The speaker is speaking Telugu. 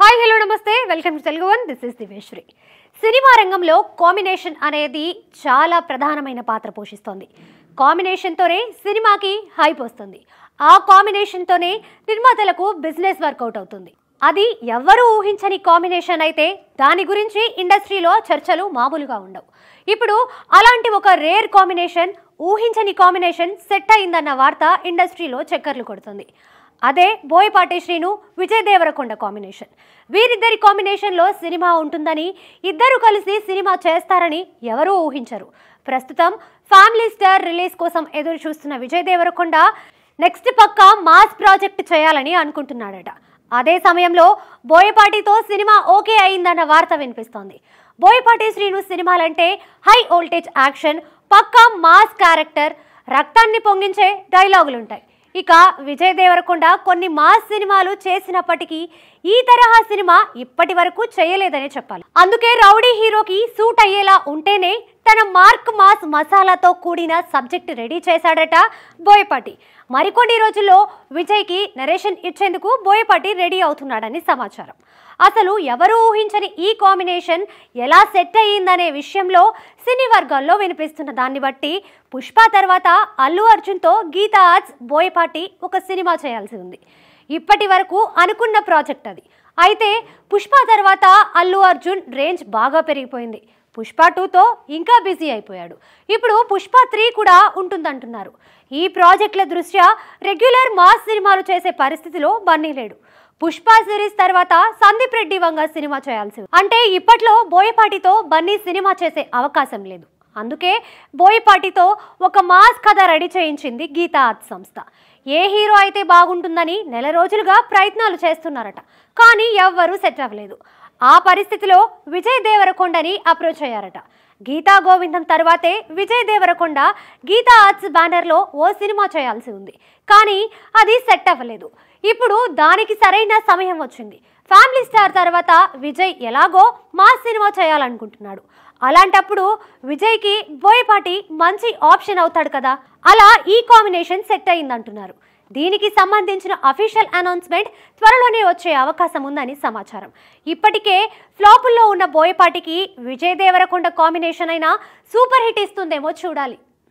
హాయ్ హలో నమస్తే welcome to Telugu one this is దివేశ్వరి సినిమా రంగంలో కాంబినేషన్ అనేది చాలా ప్రధానమైన పాత్ర పోషిస్తోంది కాంబినేషన్తోనే సినిమాకి హైప్ వస్తుంది ఆ కాంబినేషన్తోనే నిర్మాతలకు బిజినెస్ వర్కౌట్ అవుతుంది అది ఎవ్వరూ ఊహించని కాంబినేషన్ అయితే దాని గురించి ఇండస్ట్రీలో చర్చలు మామూలుగా ఉండవు ఇప్పుడు అలాంటి ఒక రేర్ కాంబినేషన్ ఊహించని కాంబినేషన్ సెట్ అయిందన్న వార్త ఇండస్ట్రీలో చక్కర్లు కొడుతుంది అదే బోయపాటి శ్రీను విజయ్ దేవరకొండ కాంబినేషన్ వీరిద్దరి కాంబినేషన్లో సినిమా ఉంటుందని ఇద్దరు కలిసి సినిమా చేస్తారని ఎవరూ ఊహించరు ప్రస్తుతం ఫ్యామిలీ స్టార్ రిలీజ్ కోసం ఎదురు చూస్తున్న విజయ్ దేవరకొండ నెక్స్ట్ పక్క మాస్ ప్రాజెక్ట్ చేయాలని అనుకుంటున్నాడట అదే సమయంలో బోయపాటితో సినిమా ఓకే అయిందన్న వార్త వినిపిస్తోంది బోయపాటి శ్రీను సినిమాలంటే హై ఓల్టేజ్ యాక్షన్ పక్కా మాస్ క్యారెక్టర్ రక్తాన్ని పొంగించే డైలాగులుంటాయి ఇక విజయ్ దేవరకొండ కొన్ని మాస్ సినిమాలు చేసినప్పటికీ ఈ తరహా సినిమా ఇప్పటి వరకు చేయలేదనే చెప్పాలి అందుకే రౌడీ హీరోకి సూట్ అయ్యేలా ఉంటేనే తన మార్క్ మాస్ మసాలాతో కూడిన సబ్జెక్ట్ రెడీ చేశాడట బోయపాటి మరికొన్ని రోజుల్లో విజయ్కి నరేషన్ ఇచ్చేందుకు బోయపాటి రెడీ అవుతున్నాడని సమాచారం అసలు ఎవరూ ఊహించని ఈ కాంబినేషన్ ఎలా సెట్ అయ్యిందనే విషయంలో సినీ వర్గాల్లో వినిపిస్తున్న దాన్ని బట్టి పుష్ప తర్వాత అల్లు అర్జున్తో గీతా ఆజ్ బోయపాటి ఒక సినిమా చేయాల్సి ఉంది ఇప్పటి వరకు అనుకున్న ప్రాజెక్ట్ అది అయితే పుష్ప తర్వాత అల్లు అర్జున్ రేంజ్ బాగా పెరిగిపోయింది పుష్ప టూతో ఇంకా బిజీ అయిపోయాడు ఇప్పుడు పుష్ప త్రీ కూడా ఉంటుందంటున్నారు ఈ ప్రాజెక్టుల దృష్ట్యా రెగ్యులర్ మాస్ సినిమాలు చేసే పరిస్థితిలో బన్నీ లేడు పుష్ప సిరీస్ తర్వాత సందీప్ రెడ్డి వంగ సినిమా చేయాల్సి అంటే ఇప్పట్లో బోయపాటితో బన్నీ సినిమా చేసే అవకాశం లేదు అందుకే బోయపాటితో ఒక మాస్ కథ రెడీ చేయించింది గీతా ఆర్ట్ సంస్థ ఏ హీరో అయితే బాగుంటుందని నెల రోజులుగా ప్రయత్నాలు చేస్తున్నారట కానీ ఎవ్వరూ సెట్ అవ్వలేదు ఆ పరిస్థితిలో విజయ్ దేవరకొండని అప్రోచ్ అయ్యారట గీతా గోవిందం తర్వాతే విజయ్ దేవరకొండ గీతా ఆర్ట్స్ బ్యానర్లో ఓ సినిమా చేయాల్సి ఉంది కానీ అది సెట్ అవ్వలేదు ఇప్పుడు దానికి సరైన సమయం వచ్చింది ఫ్యామిలీ స్టార్ తర్వాత విజయ్ ఎలాగో మా సినిమా చేయాలనుకుంటున్నాడు అలాంటప్పుడు విజయ్కి బోయపాటి మంచి ఆప్షన్ అవుతాడు కదా అలా ఈ కాంబినేషన్ సెట్ అయిందంటున్నారు దీనికి సంబంధించిన అఫీషియల్ అనౌన్స్మెంట్ త్వరలోనే వచ్చే అవకాశం ఉందని సమాచారం ఇప్పటికే ఫ్లాపుల్లో ఉన్న బోయపాటికి విజయ్ దేవరకొండ కాంబినేషన్ అయినా సూపర్ హిట్ ఇస్తుందేమో చూడాలి